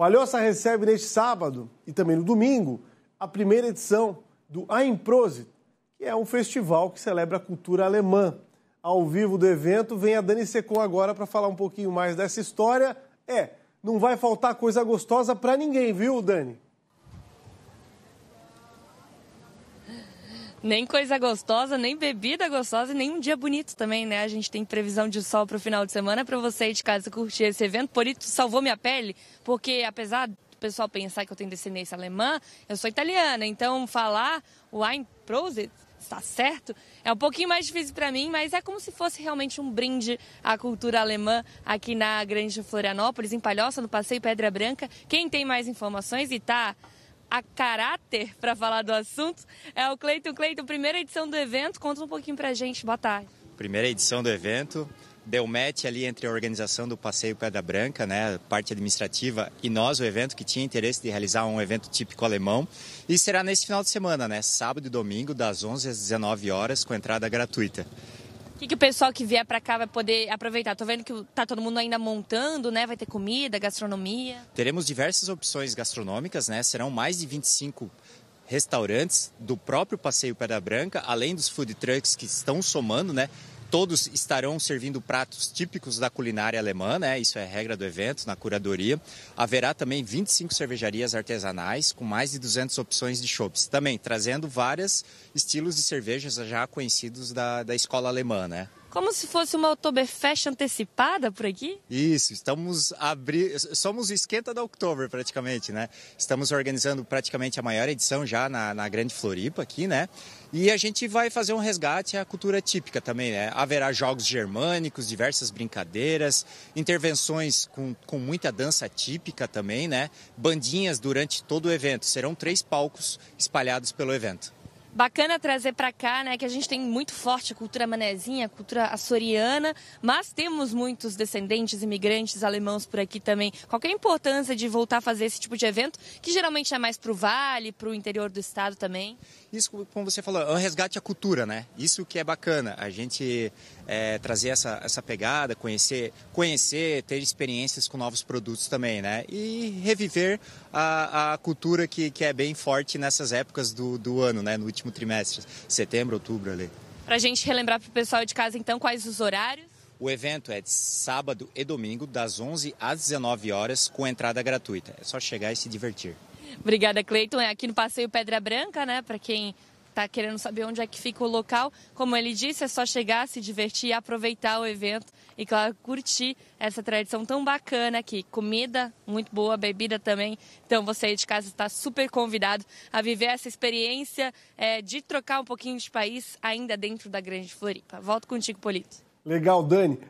Palhoça recebe neste sábado e também no domingo a primeira edição do Ein Prosit, que é um festival que celebra a cultura alemã. Ao vivo do evento, vem a Dani Secon agora para falar um pouquinho mais dessa história. É, não vai faltar coisa gostosa para ninguém, viu, Dani? Nem coisa gostosa, nem bebida gostosa e nem um dia bonito também, né? A gente tem previsão de sol para o final de semana para você ir de casa curtir esse evento. Por isso salvou minha pele, porque apesar do pessoal pensar que eu tenho descendência alemã, eu sou italiana, então falar o Ein Prosit está certo? É um pouquinho mais difícil para mim, mas é como se fosse realmente um brinde à cultura alemã aqui na Grande Florianópolis, em Palhoça, no Passeio Pedra Branca. Quem tem mais informações e tá a caráter para falar do assunto é o Cleiton. Cleiton, primeira edição do evento, conta um pouquinho para a gente. Boa tarde. Primeira edição do evento. Deu match ali entre a organização do Passeio Pedra Branca, né, parte administrativa, e nós, o evento, que tinha interesse de realizar um evento típico alemão. E será nesse final de semana, né, sábado e domingo, das 11 às 19 horas, com entrada gratuita que, que o pessoal que vier para cá vai poder aproveitar? Tô vendo que tá todo mundo ainda montando, né? Vai ter comida, gastronomia. Teremos diversas opções gastronômicas, né? Serão mais de 25 restaurantes do próprio Passeio Pedra Branca, além dos food trucks que estão somando, né? Todos estarão servindo pratos típicos da culinária alemã, né? Isso é regra do evento, na curadoria. Haverá também 25 cervejarias artesanais com mais de 200 opções de chopps, também trazendo vários estilos de cervejas já conhecidos da, da escola alemã, né? Como se fosse uma Oktoberfest antecipada por aqui? Isso, estamos abrindo. Somos o esquenta da Oktober, praticamente, né? Estamos organizando praticamente a maior edição já na, na Grande Floripa aqui, né? E a gente vai fazer um resgate à cultura típica também, né? Haverá jogos germânicos, diversas brincadeiras, intervenções com, com muita dança típica também, né? Bandinhas durante todo o evento. Serão três palcos espalhados pelo evento bacana trazer para cá, né, que a gente tem muito forte a cultura manezinha, a cultura açoriana, mas temos muitos descendentes, imigrantes alemãos por aqui também. Qual é a importância de voltar a fazer esse tipo de evento, que geralmente é mais para o vale, para o interior do estado também? Isso, como você falou, é um resgate à cultura, né? Isso que é bacana, a gente é, trazer essa, essa pegada, conhecer, conhecer, ter experiências com novos produtos também, né? E reviver a, a cultura que, que é bem forte nessas épocas do, do ano, né? No último trimestre, setembro, outubro ali. Para a gente relembrar para o pessoal de casa, então, quais os horários? O evento é de sábado e domingo, das 11 às 19 horas, com entrada gratuita. É só chegar e se divertir. Obrigada, Cleiton. É aqui no Passeio Pedra Branca, né? Para quem está querendo saber onde é que fica o local, como ele disse, é só chegar, se divertir, aproveitar o evento e, claro, curtir essa tradição tão bacana aqui. Comida muito boa, bebida também. Então, você aí de casa está super convidado a viver essa experiência é, de trocar um pouquinho de país ainda dentro da Grande Floripa. Volto contigo, Polito. Legal, Dani.